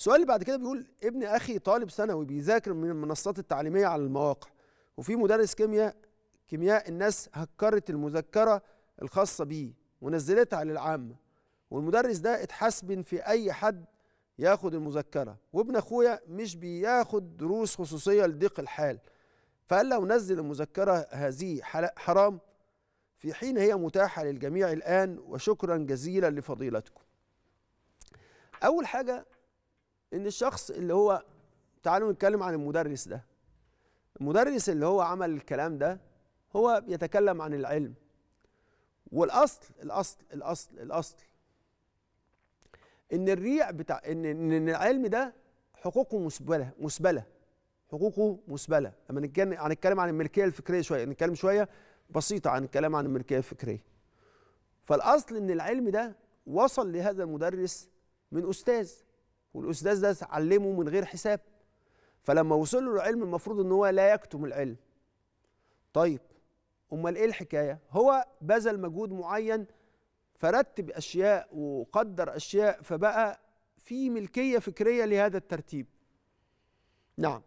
السؤال اللي بعد كده بيقول ابن اخي طالب ثانوي بيذاكر من المنصات التعليميه على المواقع وفي مدرس كيمياء كيمياء الناس هكرت المذكره الخاصه بيه ونزلتها للعامه والمدرس ده اتحسب في اي حد ياخد المذكره وابن اخويا مش بياخد دروس خصوصيه لضيق الحال فقال لو نزل المذكره هذه حرام في حين هي متاحه للجميع الان وشكرا جزيلا لفضيلتكم اول حاجه ان الشخص اللي هو تعالوا نتكلم عن المدرس ده المدرس اللي هو عمل الكلام ده هو بيتكلم عن العلم والاصل الاصل الاصل الاصل ان الريع بتاع ان ان العلم ده حقوقه مسبله مسبله حقوقه مسبله لما نتكلم هنتكلم عن الملكيه الفكريه شويه نتكلم شويه بسيطه عن الكلام عن الملكيه الفكريه فالاصل ان العلم ده وصل لهذا المدرس من استاذ والاستاذ ده علمه من غير حساب فلما وصل له العلم المفروض ان هو لا يكتم العلم طيب امال ايه الحكايه هو بذل مجهود معين فرتب اشياء وقدر اشياء فبقى في ملكيه فكريه لهذا الترتيب نعم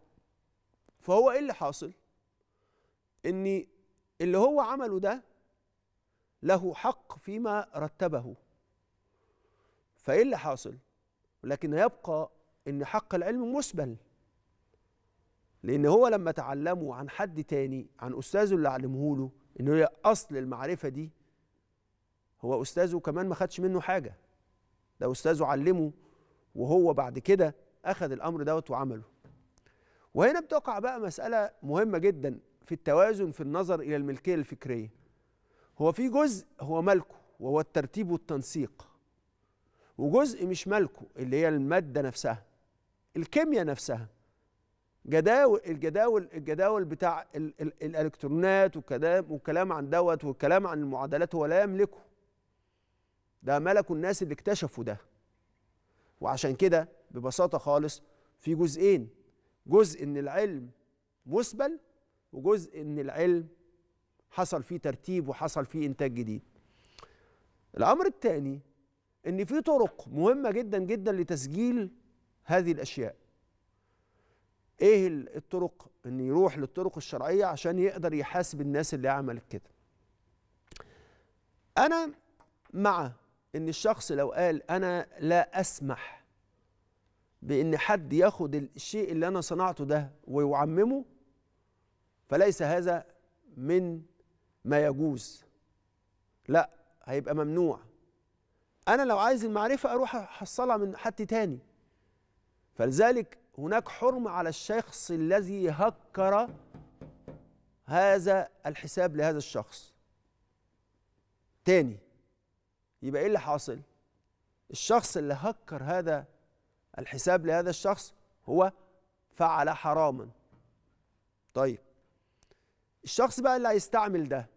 فهو ايه اللي حاصل ان اللي هو عمله ده له حق فيما رتبه فايه اللي حاصل ولكن يبقى ان حق العلم مسبل لان هو لما تعلمه عن حد تاني عن استاذه اللي علمه له ان هي اصل المعرفه دي هو استاذه كمان ما خدش منه حاجه ده استاذه علمه وهو بعد كده اخذ الامر دوت وعمله وهنا بتقع بقى مساله مهمه جدا في التوازن في النظر الى الملكيه الفكريه هو في جزء هو ملكه وهو الترتيب والتنسيق وجزء مش مالكه اللي هي الماده نفسها الكيمياء نفسها جداول الجداول الجداول بتاع الـ الـ الالكترونات والكلام والكلام عن دوت والكلام عن المعادلات هو لا يملكه ده ملكه الناس اللي اكتشفوا ده وعشان كده ببساطه خالص في جزئين جزء ان العلم مسبل وجزء ان العلم حصل فيه ترتيب وحصل فيه انتاج جديد الامر الثاني ان في طرق مهمه جدا جدا لتسجيل هذه الاشياء ايه الطرق ان يروح للطرق الشرعيه عشان يقدر يحاسب الناس اللي عملت كده انا مع ان الشخص لو قال انا لا اسمح بان حد ياخد الشيء اللي انا صنعته ده ويعممه فليس هذا من ما يجوز لا هيبقى ممنوع انا لو عايز المعرفه اروح احصلها من حد تاني فلذلك هناك حرمه على الشخص الذي هكر هذا الحساب لهذا الشخص تاني يبقى ايه اللي حاصل الشخص اللي هكر هذا الحساب لهذا الشخص هو فعل حراما طيب الشخص بقى اللي هيستعمل ده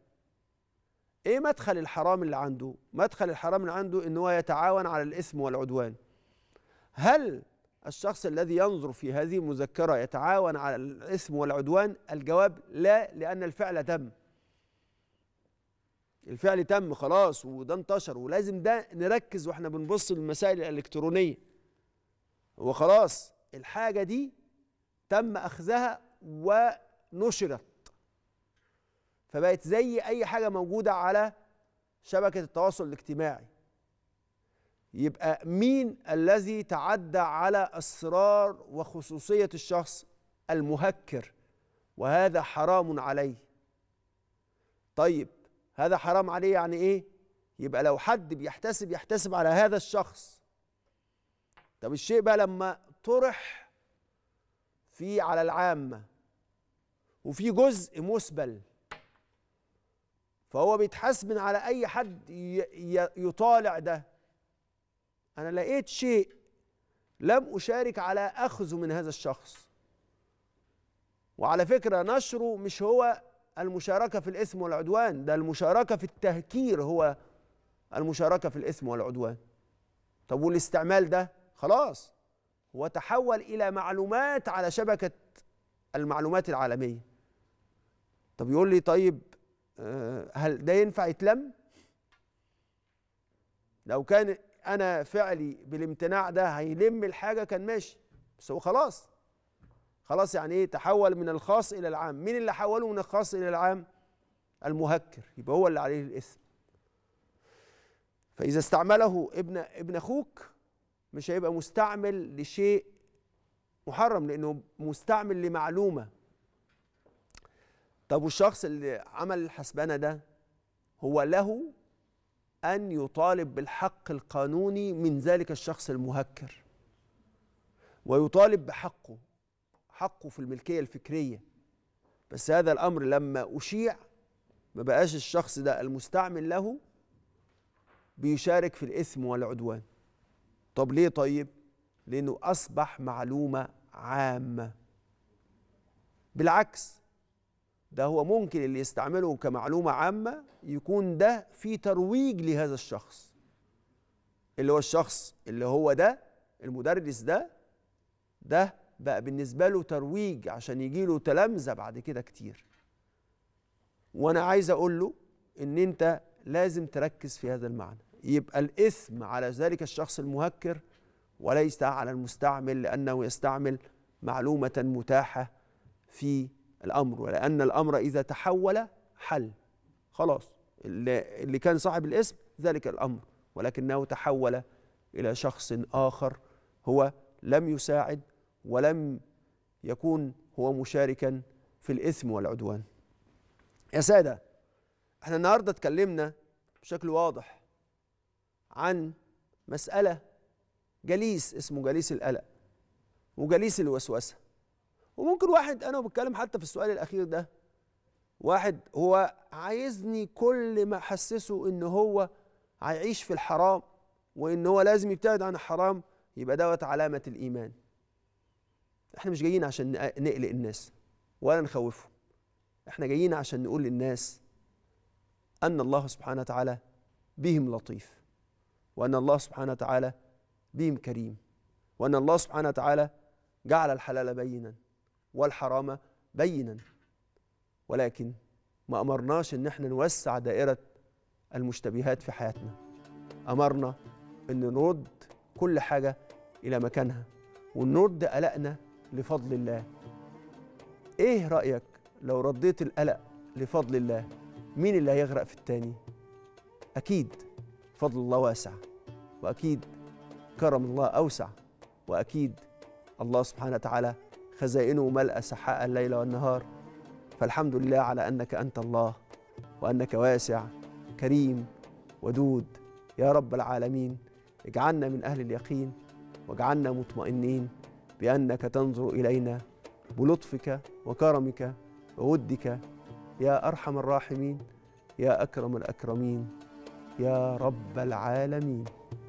ايه مدخل الحرام اللي عنده مدخل الحرام اللي عنده ان هو يتعاون على الاثم والعدوان هل الشخص الذي ينظر في هذه المذكرة يتعاون على الإثم والعدوان الجواب لا لأن الفعل تم الفعل تم خلاص وده انتشر ولازم ده نركز واحنا بنبص للمسائل الإلكترونية وخلاص الحاجة دي تم أخذها ونشرت فبقت زي اي حاجه موجوده على شبكه التواصل الاجتماعي يبقى مين الذي تعدى على اسرار وخصوصيه الشخص المهكر وهذا حرام عليه طيب هذا حرام عليه يعني ايه يبقى لو حد بيحتسب يحتسب على هذا الشخص طب الشيء بقى لما طرح في على العامه وفي جزء مسبل فهو بيتحاسب من على اي حد يطالع ده انا لقيت شيء لم اشارك على اخذه من هذا الشخص وعلى فكره نشره مش هو المشاركه في الاسم والعدوان ده المشاركه في التهكير هو المشاركه في الاسم والعدوان طب والاستعمال ده خلاص هو تحول الى معلومات على شبكه المعلومات العالميه طب يقول لي طيب آه، هل ده ينفع يتلم لو كان انا فعلي بالامتناع ده هيلم الحاجه كان ماشي بس هو خلاص خلاص يعني ايه تحول من الخاص الى العام مين اللي حوله من الخاص الى العام المهكر يبقى هو اللي عليه الاثم فاذا استعمله ابن ابن اخوك مش هيبقى مستعمل لشيء محرم لانه مستعمل لمعلومه طب والشخص اللي عمل الحسبنه ده هو له ان يطالب بالحق القانوني من ذلك الشخص المهكر ويطالب بحقه حقه في الملكيه الفكريه بس هذا الامر لما اشيع ما بقاش الشخص ده المستعمل له بيشارك في الاثم والعدوان طب ليه طيب لانه اصبح معلومه عامه بالعكس ده هو ممكن اللي يستعمله كمعلومة عامة يكون ده في ترويج لهذا الشخص اللي هو الشخص اللي هو ده المدرس ده ده بقى بالنسبة له ترويج عشان يجي له تلامذة بعد كده كتير وأنا عايز أقول له إن أنت لازم تركز في هذا المعنى يبقى الإثم على ذلك الشخص المهكر وليس على المستعمل لأنه يستعمل معلومة متاحة في الأمر ولأن الأمر إذا تحول حل خلاص اللي كان صاحب الاسم ذلك الأمر ولكنه تحول إلى شخص آخر هو لم يساعد ولم يكون هو مشاركا في الإثم والعدوان يا سادة احنا النهاردة اتكلمنا بشكل واضح عن مسألة جليس اسمه جليس القلق وجليس الوسوسه وممكن واحد انا بتكلم حتى في السؤال الاخير ده واحد هو عايزني كل ما احسسه ان هو هيعيش في الحرام وان هو لازم يبتعد عن الحرام يبقى دوت علامه الايمان احنا مش جايين عشان نقلق الناس ولا نخوفهم احنا جايين عشان نقول للناس ان الله سبحانه وتعالى بهم لطيف وان الله سبحانه وتعالى بهم كريم وان الله سبحانه وتعالى جعل الحلال بينا والحرام بينا ولكن ما أمرناش إن احنا نوسع دائرة المشتبهات في حياتنا أمرنا إن نرد كل حاجة إلى مكانها ونرد قلقنا لفضل الله إيه رأيك لو رديت القلق لفضل الله مين اللي هيغرق في التاني أكيد فضل الله واسع وأكيد كرم الله أوسع وأكيد الله سبحانه وتعالى خزائنه ملأ سحاء الليل والنهار فالحمد لله على أنك أنت الله وأنك واسع كريم ودود يا رب العالمين اجعلنا من أهل اليقين واجعلنا مطمئنين بأنك تنظر إلينا بلطفك وكرمك وودك يا أرحم الراحمين يا أكرم الأكرمين يا رب العالمين